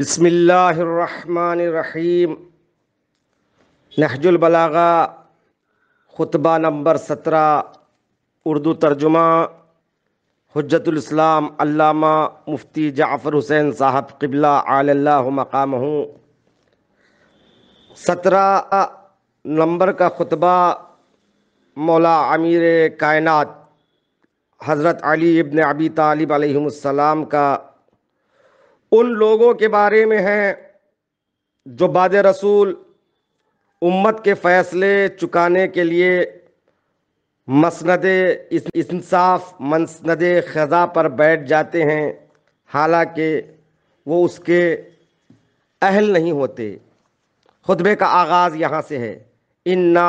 बसमीम नहजुलबलागा खुतबा नंबर सत्रह उर्दू तर्जुमा हजतुल्स्लाम अल्लामा मुफ्ती जाफ़र हुसैन साहब किबला आल मकाम हूँ सत्रह नंबर का खुतबा मौला अमीर कायनत हज़रत अली इबन अबी तालिब का उन लोगों के बारे में है जो बाद रसूल उम्मत के फैसले चुकाने के लिए मसंद इंसाफ मसंद खजा पर बैठ जाते हैं हालांकि वो उसके अहल नहीं होते खुतबे का आगाज़ यहाँ से है इन्ना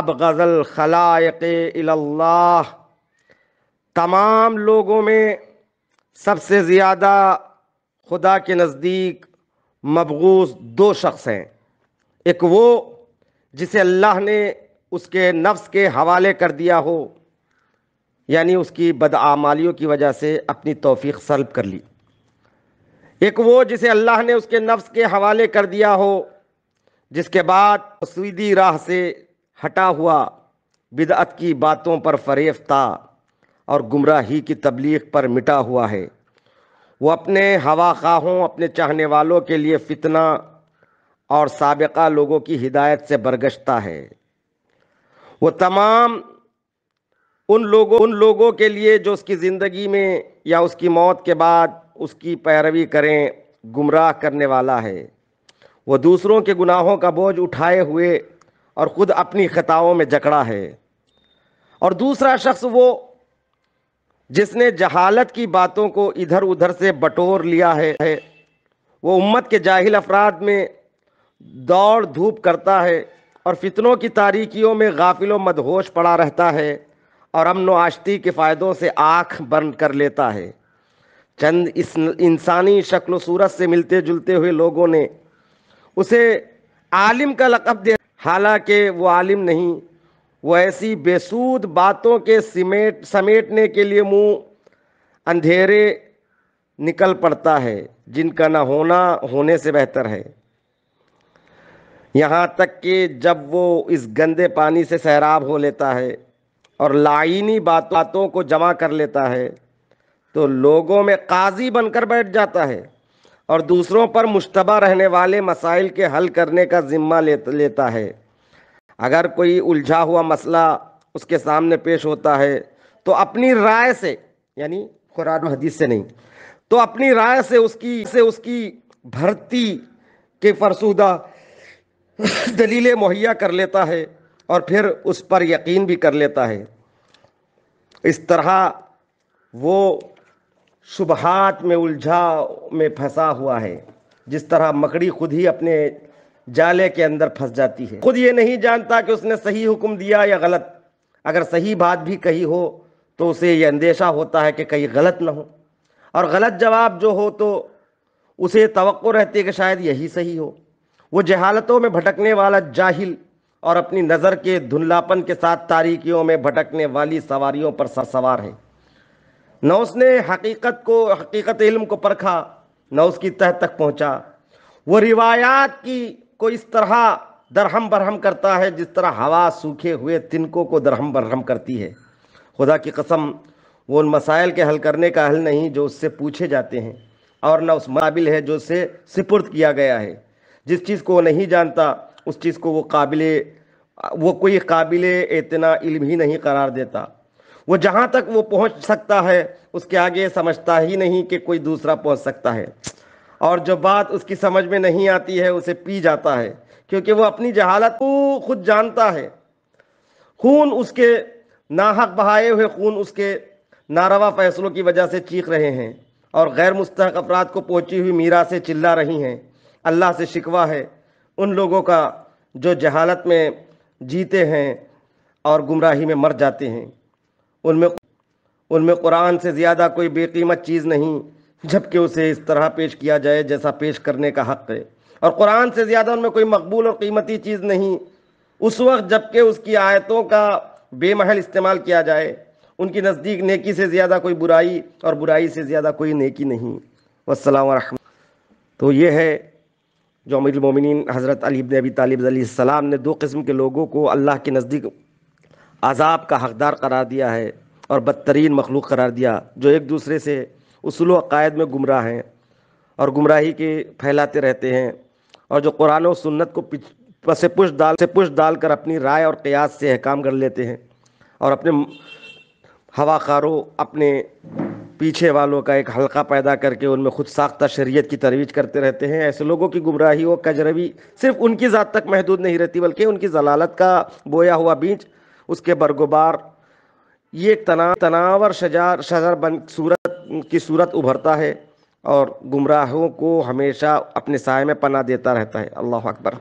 अब गज़ल खलाक तमाम लोगों में सबसे ज़्यादा खुदा के नज़दीक मबगूस दो शख्स हैं एक वो जिसे अल्लाह ने उसके नफ्स के हवाले कर दिया हो यानी उसकी बदआमालियों की वजह से अपनी तोफ़ी सलब कर ली एक वो जिसे अल्लाह ने उसके नफ्स के हवाले कर दिया हो जिसके बाद सीधी राह से हटा हुआ बिदअत की बातों पर फरेफ्ता और गुमराही की तबलीग पर मिटा हुआ है वो अपने हवा खाहों अपने चाहने वालों के लिए फितना और सबका लोगों की हिदायत से बरगश्ता है वो तमाम उन लोगों उन लोगों के लिए जो उसकी ज़िंदगी में या उसकी मौत के बाद उसकी पैरवी करें गुमराह करने वाला है वो दूसरों के गुनाहों का बोझ उठाए हुए और ख़ुद अपनी खताओं में जकड़ा है और दूसरा शख्स वो जिसने जहालत की बातों को इधर उधर से बटोर लिया है, है वो उम्मत के जाहिल अफराद में दौड़ धूप करता है और फितनों की तारीखियों में गाफिलो मदहोश पड़ा रहता है और अमन आशती के फ़ायदों से आँख बंद कर लेता है चंद इस इंसानी शक्ल सूरत से मिलते जुलते हुए लोगों ने उसे आलिम का लकब दिया हालांकि वो आलिम नहीं वो ऐसी बेसूद बातों के समेट समेटने के लिए मुंह अंधेरे निकल पड़ता है जिनका ना होना होने से बेहतर है यहाँ तक कि जब वो इस गंदे पानी से सैराब हो लेता है और लाइनी बात बातों को जमा कर लेता है तो लोगों में काजी बनकर बैठ जाता है और दूसरों पर मुशतबा रहने वाले मसाइल के हल करने का ज़िम्मा ले, लेता है अगर कोई उलझा हुआ मसला उसके सामने पेश होता है तो अपनी राय से यानी कुरान हदीस से नहीं तो अपनी राय से उसकी से उसकी भर्ती के फरसूदा दलीलें मुहैया कर लेता है और फिर उस पर यकीन भी कर लेता है इस तरह वो शुबहात में उलझा में फंसा हुआ है जिस तरह मकड़ी खुद ही अपने जाले के अंदर फंस जाती है खुद ये नहीं जानता कि उसने सही हुक्म दिया या गलत अगर सही बात भी कही हो तो उसे ये अंदेशा होता है कि कहीं गलत ना हो और गलत जवाब जो हो तो उसे तो रहती है कि शायद यही सही हो वो जहालतों में भटकने वाला जाहिल और अपनी नज़र के धुंधलापन के साथ तारीकियों में भटकने वाली सवारियों पर सवार है न उसने हकीकत को हकीकत इल्म को परखा न उसकी तह तक पहुंचा वो रिवायात की को इस तरह दरहम बरहम करता है जिस तरह हवा सूखे हुए तिनकों को दरहम बरहम करती है खुदा की कसम वो उन मसाइल के हल करने का हल नहीं जो उससे पूछे जाते हैं और ना उस काबिल है जो उसे सिपुर्द किया गया है जिस चीज़ को वो नहीं जानता उस चीज़ को वो काबिल वो कोई काबिल इतना इल्म ही नहीं करार देता वो जहाँ तक वो पहुँच सकता है उसके आगे समझता ही नहीं कि कोई दूसरा पहुँच सकता है और जो बात उसकी समझ में नहीं आती है उसे पी जाता है क्योंकि वो अपनी जहालत को खुद जानता है खून उसके नाहक बहाए हुए खून उसके नारवा फैसलों की वजह से चीख रहे हैं और गैर मुस्तक अफराद को पहुंची हुई मीरा से चिल्ला रही हैं अल्लाह से शिकवा है उन लोगों का जो जहालत में जीते हैं और गुमराही में मर जाते हैं उनमें उनमें कुरान से ज़्यादा कोई बेकीमत चीज़ नहीं जबकि उसे इस तरह पेश किया जाए जैसा पेश करने का हक है और कुरान से ज़्यादा उनमें कोई मकबूल और कीमती चीज़ नहीं उस वक्त जबकि उसकी आयतों का बेमहल इस्तेमाल किया जाए उनकी नज़दीक नेकी से ज़्यादा कोई बुराई और बुराई से ज़्यादा कोई नेकी नहीं वसलम तो ये है जो अमीरमिन हज़रत अली इबन अबी तालिब सलाम ने दो किस्म के लोगों को अल्लाह के नज़दीक अजाब का हकदार करार दिया है और बदतरीन मखलूक करार दिया जो एक दूसरे से उसूल अकायद में गुमराह हैं और गुमराही के फैलाते रहते हैं और जो कुरान और सुन्नत को पस पुश डाल से पुश डाल कर अपनी राय और कयास से अहकाम कर लेते हैं और अपने हवाकारों अपने पीछे वालों का एक हल्का पैदा करके उनमें खुद साख्ता शरीयत की तरवीज करते रहते हैं ऐसे लोगों की गुमराही और कजरवी सिर्फ उनकी ज़ात तक महदूद नहीं रहती बल्कि उनकी जलालत का बोया हुआ बीज उसके बरगुबार ये एक तना तनाव और शजार शजर बन सूरत की सूरत उभरता है और गुमराहों को हमेशा अपने साय में पना देता रहता है अल्लाह अकबर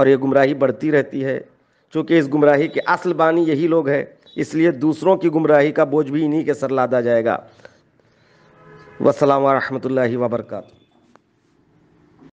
और ये गुमराही बढ़ती रहती है चूँकि इस गुमराही के असल बानी यही लोग हैं इसलिए दूसरों की गुमराही का बोझ भी इन्हीं के सर लादा जाएगा वसलम वरहमल वबरकू